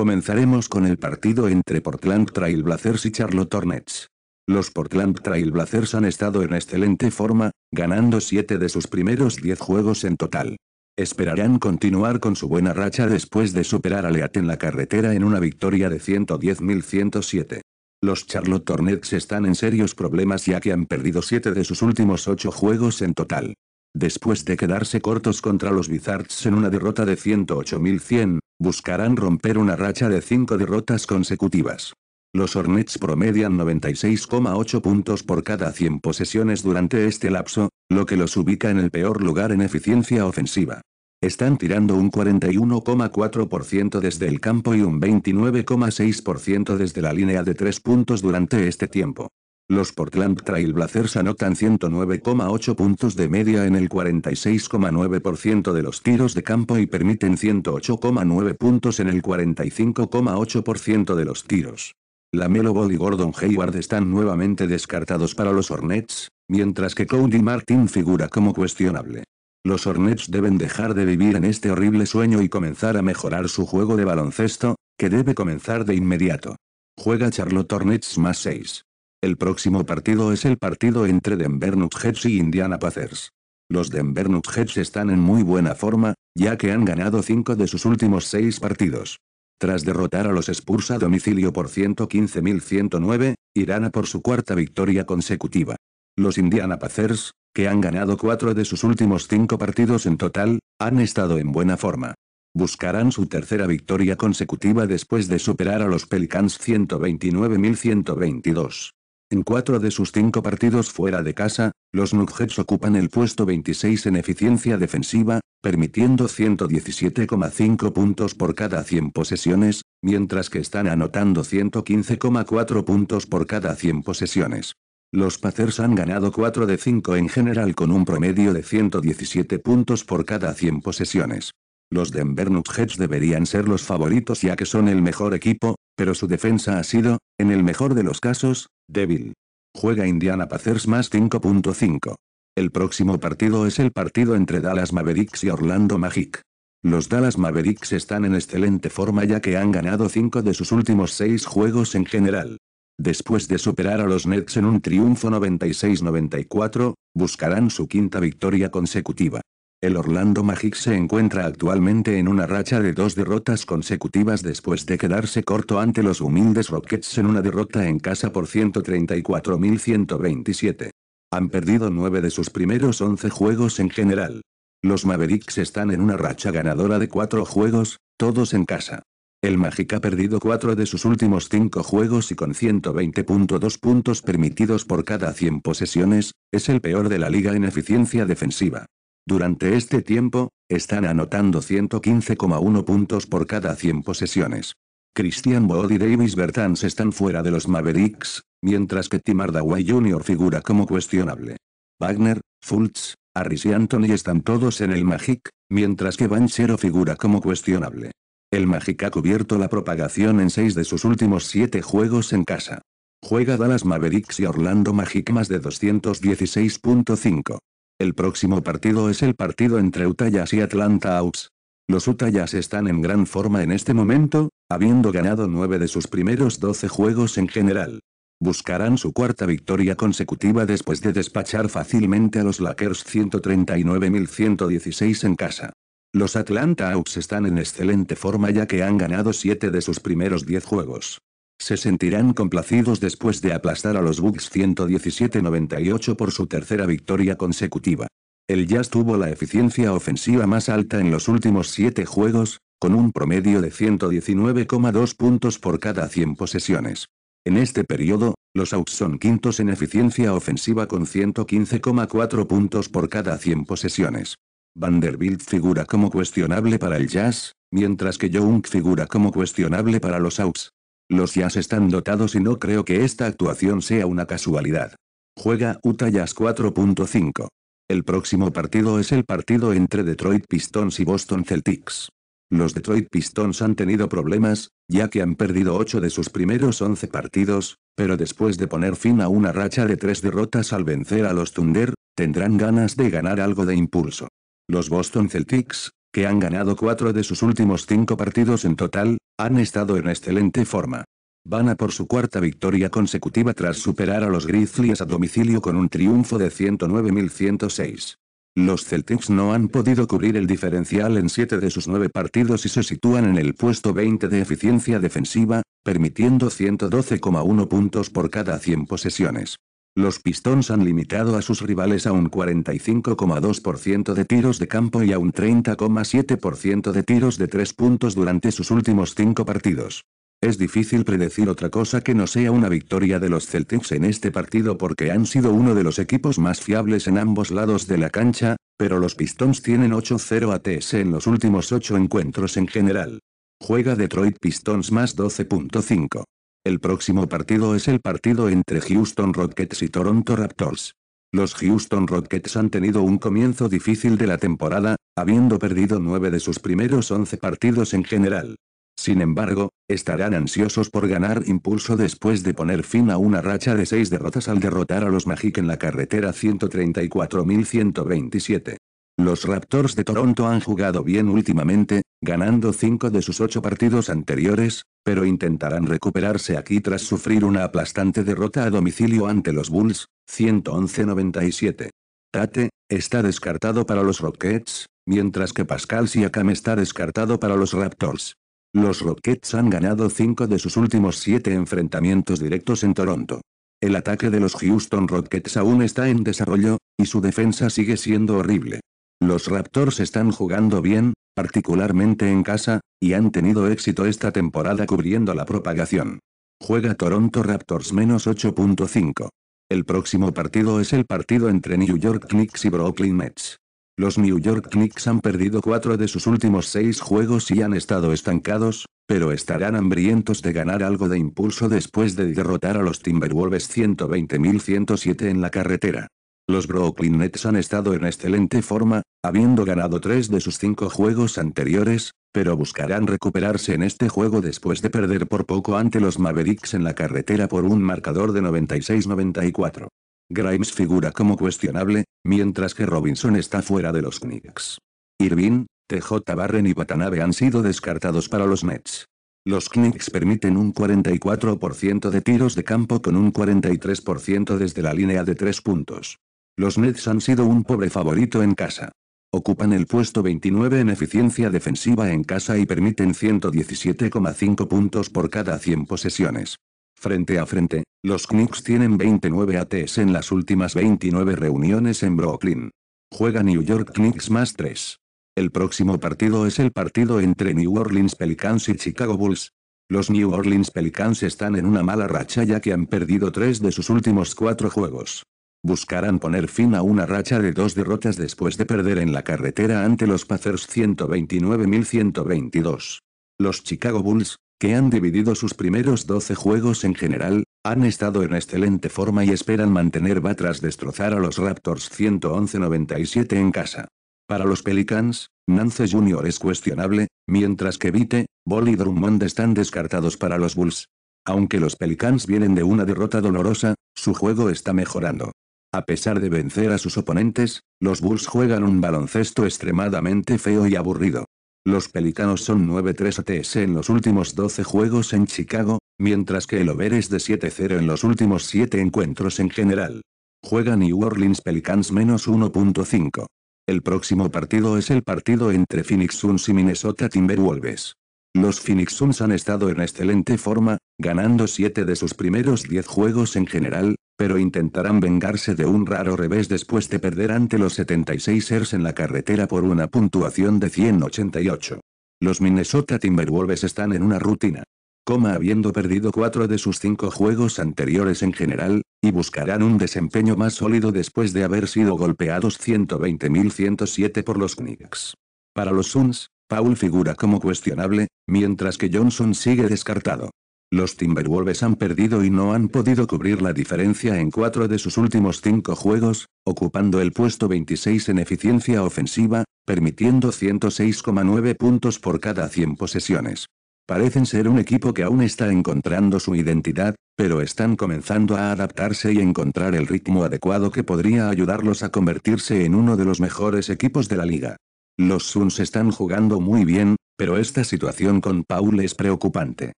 Comenzaremos con el partido entre Portland Trail y Charlotte Hornets. Los Portland Trail han estado en excelente forma, ganando 7 de sus primeros 10 juegos en total. Esperarán continuar con su buena racha después de superar a Leat en la carretera en una victoria de 110.107. Los Charlotte Hornets están en serios problemas ya que han perdido 7 de sus últimos 8 juegos en total. Después de quedarse cortos contra los Wizards en una derrota de 108.100, Buscarán romper una racha de 5 derrotas consecutivas. Los Hornets promedian 96,8 puntos por cada 100 posesiones durante este lapso, lo que los ubica en el peor lugar en eficiencia ofensiva. Están tirando un 41,4% desde el campo y un 29,6% desde la línea de 3 puntos durante este tiempo. Los Portland Trail Blazers anotan 109,8 puntos de media en el 46,9% de los tiros de campo y permiten 108,9 puntos en el 45,8% de los tiros. La Melo Ball y Gordon Hayward están nuevamente descartados para los Hornets, mientras que Cody Martin figura como cuestionable. Los Hornets deben dejar de vivir en este horrible sueño y comenzar a mejorar su juego de baloncesto, que debe comenzar de inmediato. Juega Charlotte Hornets más 6. El próximo partido es el partido entre Denver Nuggets y Indiana Pacers. Los Denver Nuggets están en muy buena forma, ya que han ganado 5 de sus últimos 6 partidos. Tras derrotar a los Spurs a domicilio por 115.109, irán a por su cuarta victoria consecutiva. Los Indiana Pacers, que han ganado 4 de sus últimos 5 partidos en total, han estado en buena forma. Buscarán su tercera victoria consecutiva después de superar a los Pelicans 129.122. En cuatro de sus cinco partidos fuera de casa, los Nuggets ocupan el puesto 26 en eficiencia defensiva, permitiendo 117,5 puntos por cada 100 posesiones, mientras que están anotando 115,4 puntos por cada 100 posesiones. Los Pacers han ganado 4 de 5 en general con un promedio de 117 puntos por cada 100 posesiones. Los Denver Nuggets deberían ser los favoritos ya que son el mejor equipo, pero su defensa ha sido, en el mejor de los casos, débil. Juega Indiana Pacers más 5.5. El próximo partido es el partido entre Dallas Mavericks y Orlando Magic. Los Dallas Mavericks están en excelente forma ya que han ganado 5 de sus últimos 6 juegos en general. Después de superar a los Nets en un triunfo 96-94, buscarán su quinta victoria consecutiva. El Orlando Magic se encuentra actualmente en una racha de dos derrotas consecutivas después de quedarse corto ante los humildes Rockets en una derrota en casa por 134.127. Han perdido nueve de sus primeros 11 juegos en general. Los Mavericks están en una racha ganadora de cuatro juegos, todos en casa. El Magic ha perdido cuatro de sus últimos cinco juegos y con 120.2 puntos permitidos por cada 100 posesiones, es el peor de la liga en eficiencia defensiva. Durante este tiempo, están anotando 115,1 puntos por cada 100 posesiones. Christian Wood y Davis Bertans están fuera de los Mavericks, mientras que Tim Hardaway Jr. figura como cuestionable. Wagner, Fultz, Harris y Anthony están todos en el Magic, mientras que Banchero figura como cuestionable. El Magic ha cubierto la propagación en seis de sus últimos siete juegos en casa. Juega Dallas Mavericks y Orlando Magic más de 216.5. El próximo partido es el partido entre Utah y Atlanta Hawks. Los Utah están en gran forma en este momento, habiendo ganado 9 de sus primeros 12 juegos en general. Buscarán su cuarta victoria consecutiva después de despachar fácilmente a los Lakers 139.116 en casa. Los Atlanta Hawks están en excelente forma ya que han ganado 7 de sus primeros 10 juegos. Se sentirán complacidos después de aplastar a los Bucks 117-98 por su tercera victoria consecutiva. El Jazz tuvo la eficiencia ofensiva más alta en los últimos siete juegos, con un promedio de 119,2 puntos por cada 100 posesiones. En este periodo, los Hawks son quintos en eficiencia ofensiva con 115,4 puntos por cada 100 posesiones. Vanderbilt figura como cuestionable para el Jazz, mientras que Young figura como cuestionable para los Hawks. Los Jazz están dotados y no creo que esta actuación sea una casualidad. Juega Utah Jazz 4.5. El próximo partido es el partido entre Detroit Pistons y Boston Celtics. Los Detroit Pistons han tenido problemas, ya que han perdido 8 de sus primeros 11 partidos, pero después de poner fin a una racha de 3 derrotas al vencer a los Thunder, tendrán ganas de ganar algo de impulso. Los Boston Celtics, que han ganado 4 de sus últimos 5 partidos en total, han estado en excelente forma. Van a por su cuarta victoria consecutiva tras superar a los Grizzlies a domicilio con un triunfo de 109.106. Los Celtics no han podido cubrir el diferencial en 7 de sus 9 partidos y se sitúan en el puesto 20 de eficiencia defensiva, permitiendo 112,1 puntos por cada 100 posesiones. Los Pistons han limitado a sus rivales a un 45,2% de tiros de campo y a un 30,7% de tiros de tres puntos durante sus últimos cinco partidos. Es difícil predecir otra cosa que no sea una victoria de los Celtics en este partido porque han sido uno de los equipos más fiables en ambos lados de la cancha, pero los Pistons tienen 8-0 ATS en los últimos 8 encuentros en general. Juega Detroit Pistons más 12.5. El próximo partido es el partido entre Houston Rockets y Toronto Raptors. Los Houston Rockets han tenido un comienzo difícil de la temporada, habiendo perdido nueve de sus primeros once partidos en general. Sin embargo, estarán ansiosos por ganar impulso después de poner fin a una racha de seis derrotas al derrotar a los Magic en la carretera 134.127. Los Raptors de Toronto han jugado bien últimamente, ganando 5 de sus 8 partidos anteriores, pero intentarán recuperarse aquí tras sufrir una aplastante derrota a domicilio ante los Bulls, 111-97. Tate, está descartado para los Rockets, mientras que Pascal Siakam está descartado para los Raptors. Los Rockets han ganado 5 de sus últimos 7 enfrentamientos directos en Toronto. El ataque de los Houston Rockets aún está en desarrollo, y su defensa sigue siendo horrible. Los Raptors están jugando bien, particularmente en casa, y han tenido éxito esta temporada cubriendo la propagación. Juega Toronto Raptors menos 8.5. El próximo partido es el partido entre New York Knicks y Brooklyn Nets. Los New York Knicks han perdido cuatro de sus últimos seis juegos y han estado estancados, pero estarán hambrientos de ganar algo de impulso después de derrotar a los Timberwolves 120.107 en la carretera. Los Brooklyn Nets han estado en excelente forma, habiendo ganado tres de sus cinco juegos anteriores, pero buscarán recuperarse en este juego después de perder por poco ante los Mavericks en la carretera por un marcador de 96-94. Grimes figura como cuestionable, mientras que Robinson está fuera de los Knicks. Irving, TJ Barren y Watanabe han sido descartados para los Nets. Los Knicks permiten un 44% de tiros de campo con un 43% desde la línea de tres puntos. Los Nets han sido un pobre favorito en casa. Ocupan el puesto 29 en eficiencia defensiva en casa y permiten 117,5 puntos por cada 100 posesiones. Frente a frente, los Knicks tienen 29 ATs en las últimas 29 reuniones en Brooklyn. Juega New York Knicks más 3. El próximo partido es el partido entre New Orleans Pelicans y Chicago Bulls. Los New Orleans Pelicans están en una mala racha ya que han perdido 3 de sus últimos 4 juegos buscarán poner fin a una racha de dos derrotas después de perder en la carretera ante los Pacers 129.122. Los Chicago Bulls, que han dividido sus primeros 12 juegos en general, han estado en excelente forma y esperan mantener va tras destrozar a los Raptors 111-97 en casa. Para los Pelicans, Nance Jr. es cuestionable, mientras que Vite, Ball y Drummond están descartados para los Bulls. Aunque los Pelicans vienen de una derrota dolorosa, su juego está mejorando. A pesar de vencer a sus oponentes, los Bulls juegan un baloncesto extremadamente feo y aburrido. Los Pelicanos son 9-3 ATS en los últimos 12 juegos en Chicago, mientras que el over es de 7-0 en los últimos 7 encuentros en general. Juega New Orleans Pelicans menos 1.5. El próximo partido es el partido entre Phoenix Suns y Minnesota Timberwolves. Los Phoenix Suns han estado en excelente forma, ganando 7 de sus primeros 10 juegos en general, pero intentarán vengarse de un raro revés después de perder ante los 76 ers en la carretera por una puntuación de 188. Los Minnesota Timberwolves están en una rutina. Coma habiendo perdido cuatro de sus cinco juegos anteriores en general, y buscarán un desempeño más sólido después de haber sido golpeados 120.107 por los Knicks. Para los Suns, Paul figura como cuestionable, mientras que Johnson sigue descartado. Los Timberwolves han perdido y no han podido cubrir la diferencia en cuatro de sus últimos cinco juegos, ocupando el puesto 26 en eficiencia ofensiva, permitiendo 106,9 puntos por cada 100 posesiones. Parecen ser un equipo que aún está encontrando su identidad, pero están comenzando a adaptarse y encontrar el ritmo adecuado que podría ayudarlos a convertirse en uno de los mejores equipos de la liga. Los Suns están jugando muy bien, pero esta situación con Paul es preocupante.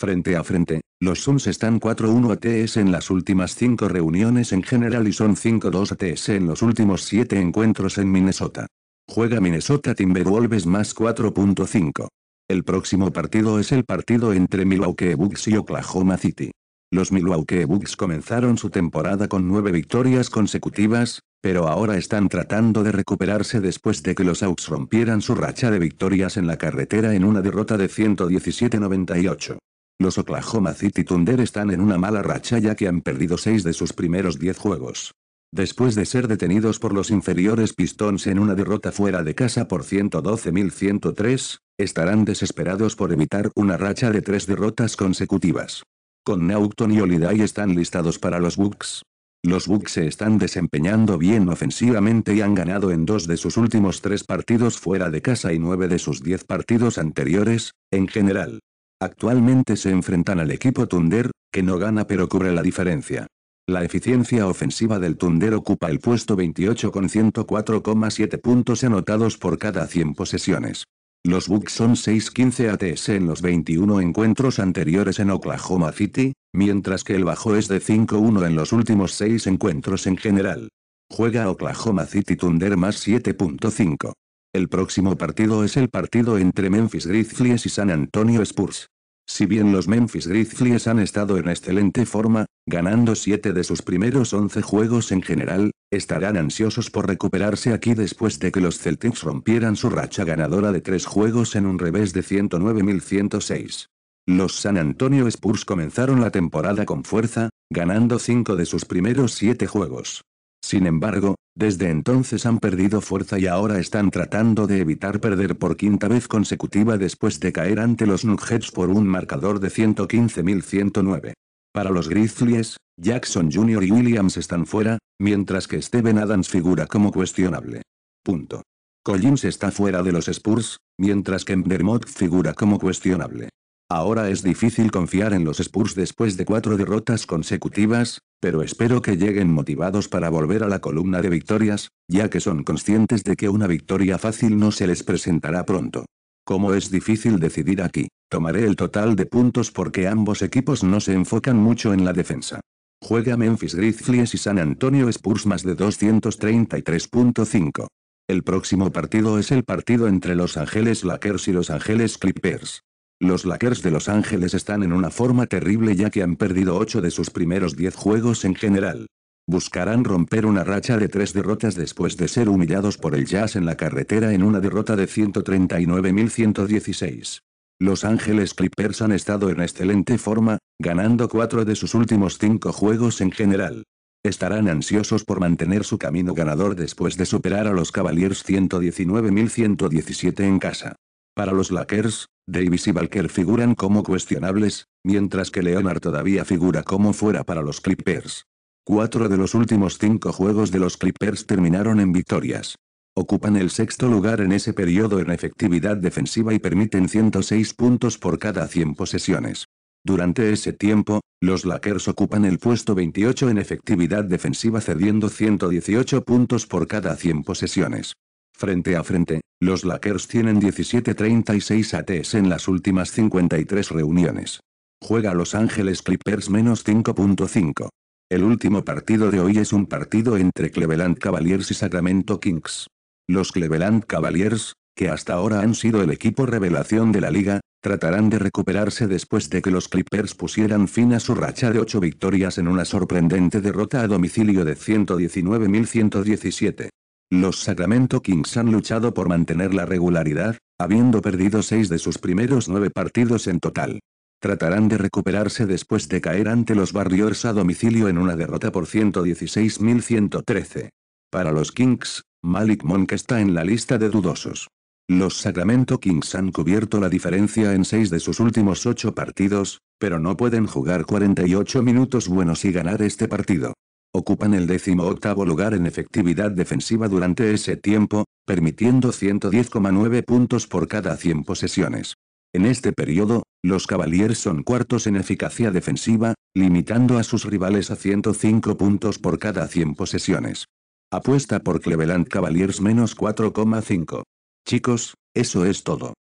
Frente a frente, los Suns están 4-1 ATS en las últimas 5 reuniones en general y son 5-2 ATS en los últimos 7 encuentros en Minnesota. Juega Minnesota Timberwolves más 4.5. El próximo partido es el partido entre Milwaukee Bucks y Oklahoma City. Los Milwaukee Bucks comenzaron su temporada con nueve victorias consecutivas, pero ahora están tratando de recuperarse después de que los Hawks rompieran su racha de victorias en la carretera en una derrota de 117-98. Los Oklahoma City Thunder están en una mala racha ya que han perdido 6 de sus primeros 10 juegos. Después de ser detenidos por los inferiores Pistons en una derrota fuera de casa por 112.103, estarán desesperados por evitar una racha de tres derrotas consecutivas. Con Naughton y Holiday están listados para los Bucks. Los Bucks se están desempeñando bien ofensivamente y han ganado en dos de sus últimos tres partidos fuera de casa y 9 de sus 10 partidos anteriores, en general. Actualmente se enfrentan al equipo Thunder, que no gana pero cubre la diferencia. La eficiencia ofensiva del Thunder ocupa el puesto 28 con 104,7 puntos anotados por cada 100 posesiones. Los Bucks son 6-15 ATS en los 21 encuentros anteriores en Oklahoma City, mientras que el bajo es de 5-1 en los últimos 6 encuentros en general. Juega Oklahoma City Thunder más 7.5. El próximo partido es el partido entre Memphis Grizzlies y San Antonio Spurs. Si bien los Memphis Grizzlies han estado en excelente forma, ganando 7 de sus primeros 11 juegos en general, estarán ansiosos por recuperarse aquí después de que los Celtics rompieran su racha ganadora de 3 juegos en un revés de 109.106. Los San Antonio Spurs comenzaron la temporada con fuerza, ganando 5 de sus primeros 7 juegos. Sin embargo, desde entonces han perdido fuerza y ahora están tratando de evitar perder por quinta vez consecutiva después de caer ante los Nuggets por un marcador de 115.109. Para los Grizzlies, Jackson Jr. y Williams están fuera, mientras que Steven Adams figura como cuestionable. Punto. Collins está fuera de los Spurs, mientras que vermont figura como cuestionable. Ahora es difícil confiar en los Spurs después de cuatro derrotas consecutivas, pero espero que lleguen motivados para volver a la columna de victorias, ya que son conscientes de que una victoria fácil no se les presentará pronto. Como es difícil decidir aquí, tomaré el total de puntos porque ambos equipos no se enfocan mucho en la defensa. Juega Memphis Grizzlies y San Antonio Spurs más de 233.5. El próximo partido es el partido entre Los Ángeles Lakers y Los Ángeles Clippers. Los Lakers de Los Ángeles están en una forma terrible ya que han perdido 8 de sus primeros 10 juegos en general. Buscarán romper una racha de tres derrotas después de ser humillados por el Jazz en la carretera en una derrota de 139.116. Los Ángeles Clippers han estado en excelente forma, ganando 4 de sus últimos 5 juegos en general. Estarán ansiosos por mantener su camino ganador después de superar a los Cavaliers 119.117 en casa. Para los Lakers, Davis y Valker figuran como cuestionables, mientras que Leonard todavía figura como fuera para los Clippers. Cuatro de los últimos cinco juegos de los Clippers terminaron en victorias. Ocupan el sexto lugar en ese periodo en efectividad defensiva y permiten 106 puntos por cada 100 posesiones. Durante ese tiempo, los Lakers ocupan el puesto 28 en efectividad defensiva cediendo 118 puntos por cada 100 posesiones. Frente a frente, los Lakers tienen 17-36 ATs en las últimas 53 reuniones. Juega Los Ángeles Clippers menos 5.5. El último partido de hoy es un partido entre Cleveland Cavaliers y Sacramento Kings. Los Cleveland Cavaliers, que hasta ahora han sido el equipo revelación de la liga, tratarán de recuperarse después de que los Clippers pusieran fin a su racha de 8 victorias en una sorprendente derrota a domicilio de 119.117. Los Sacramento Kings han luchado por mantener la regularidad, habiendo perdido seis de sus primeros nueve partidos en total. Tratarán de recuperarse después de caer ante los Warriors a domicilio en una derrota por 116.113. Para los Kings, Malik Monk está en la lista de dudosos. Los Sacramento Kings han cubierto la diferencia en seis de sus últimos ocho partidos, pero no pueden jugar 48 minutos buenos y ganar este partido. Ocupan el décimo octavo lugar en efectividad defensiva durante ese tiempo, permitiendo 110,9 puntos por cada 100 posesiones. En este periodo, los Cavaliers son cuartos en eficacia defensiva, limitando a sus rivales a 105 puntos por cada 100 posesiones. Apuesta por Cleveland Cavaliers menos 4,5. Chicos, eso es todo.